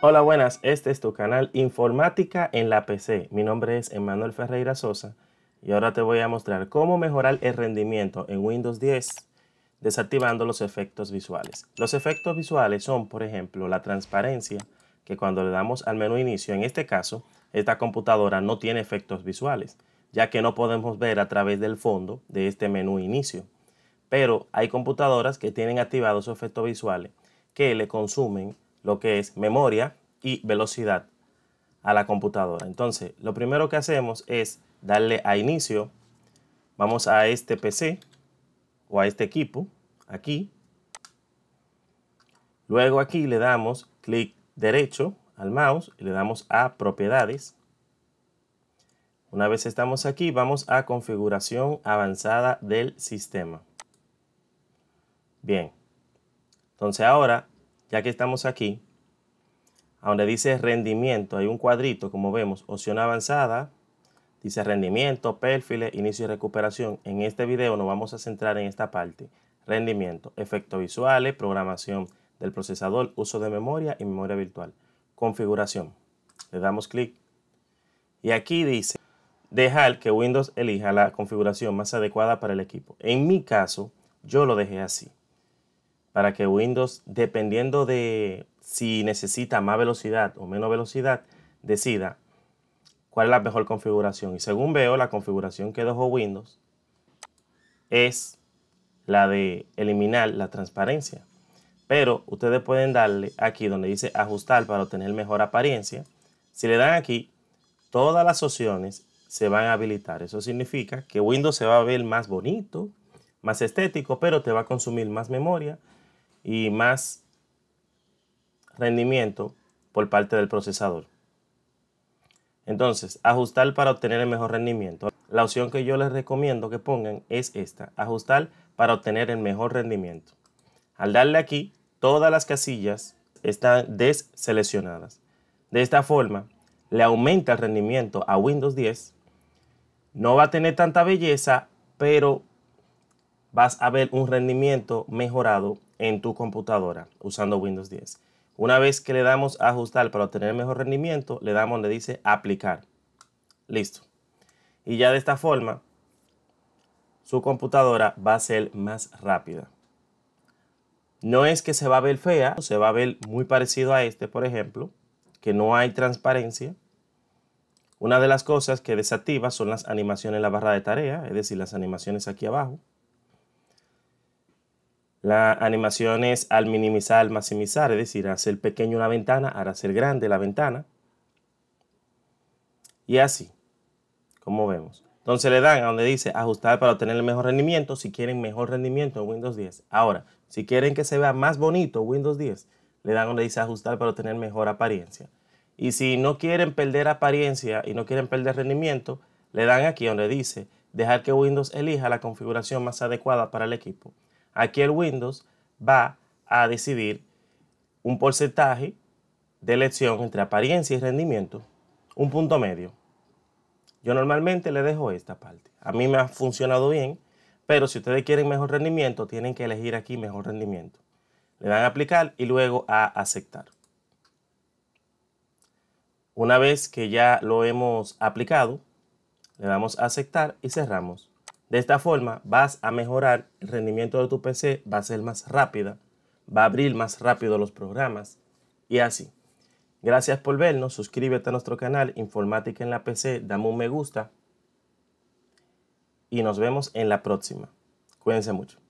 Hola, buenas. Este es tu canal Informática en la PC. Mi nombre es Emmanuel Ferreira Sosa y ahora te voy a mostrar cómo mejorar el rendimiento en Windows 10 desactivando los efectos visuales. Los efectos visuales son, por ejemplo, la transparencia, que cuando le damos al menú inicio, en este caso, esta computadora no tiene efectos visuales, ya que no podemos ver a través del fondo de este menú inicio. Pero hay computadoras que tienen activados efectos visuales que le consumen lo que es memoria y velocidad a la computadora. Entonces, lo primero que hacemos es darle a inicio. Vamos a este PC o a este equipo, aquí. Luego aquí le damos clic derecho al mouse y le damos a propiedades. Una vez estamos aquí, vamos a configuración avanzada del sistema. Bien. Entonces ahora ya que estamos aquí, donde dice rendimiento, hay un cuadrito, como vemos, opción avanzada, dice rendimiento, perfiles, inicio y recuperación. En este video nos vamos a centrar en esta parte, rendimiento, efectos visuales, programación del procesador, uso de memoria y memoria virtual, configuración. Le damos clic y aquí dice dejar que Windows elija la configuración más adecuada para el equipo. En mi caso, yo lo dejé así para que Windows, dependiendo de si necesita más velocidad o menos velocidad, decida cuál es la mejor configuración. Y según veo, la configuración que dejó Windows es la de eliminar la transparencia. Pero ustedes pueden darle aquí donde dice ajustar para obtener mejor apariencia. Si le dan aquí, todas las opciones se van a habilitar. Eso significa que Windows se va a ver más bonito, más estético, pero te va a consumir más memoria y más rendimiento por parte del procesador. Entonces, ajustar para obtener el mejor rendimiento. La opción que yo les recomiendo que pongan es esta, ajustar para obtener el mejor rendimiento. Al darle aquí, todas las casillas están deseleccionadas. De esta forma, le aumenta el rendimiento a Windows 10. No va a tener tanta belleza, pero vas a ver un rendimiento mejorado en tu computadora usando Windows 10. Una vez que le damos a ajustar para obtener mejor rendimiento, le damos donde dice aplicar. Listo. Y ya de esta forma, su computadora va a ser más rápida. No es que se va a ver fea, se va a ver muy parecido a este, por ejemplo, que no hay transparencia. Una de las cosas que desactiva son las animaciones en la barra de tarea, es decir, las animaciones aquí abajo. La animación es al minimizar, al maximizar, es decir, hacer pequeño la ventana, ahora hacer grande la ventana. Y así, como vemos. Entonces le dan a donde dice ajustar para obtener el mejor rendimiento, si quieren mejor rendimiento en Windows 10. Ahora, si quieren que se vea más bonito Windows 10, le dan donde dice ajustar para obtener mejor apariencia. Y si no quieren perder apariencia y no quieren perder rendimiento, le dan aquí donde dice dejar que Windows elija la configuración más adecuada para el equipo. Aquí el Windows va a decidir un porcentaje de elección entre apariencia y rendimiento, un punto medio. Yo normalmente le dejo esta parte. A mí me ha funcionado bien, pero si ustedes quieren mejor rendimiento, tienen que elegir aquí mejor rendimiento. Le dan a aplicar y luego a aceptar. Una vez que ya lo hemos aplicado, le damos a aceptar y cerramos. De esta forma vas a mejorar el rendimiento de tu PC, va a ser más rápida, va a abrir más rápido los programas y así. Gracias por vernos, suscríbete a nuestro canal Informática en la PC, dame un me gusta y nos vemos en la próxima. Cuídense mucho.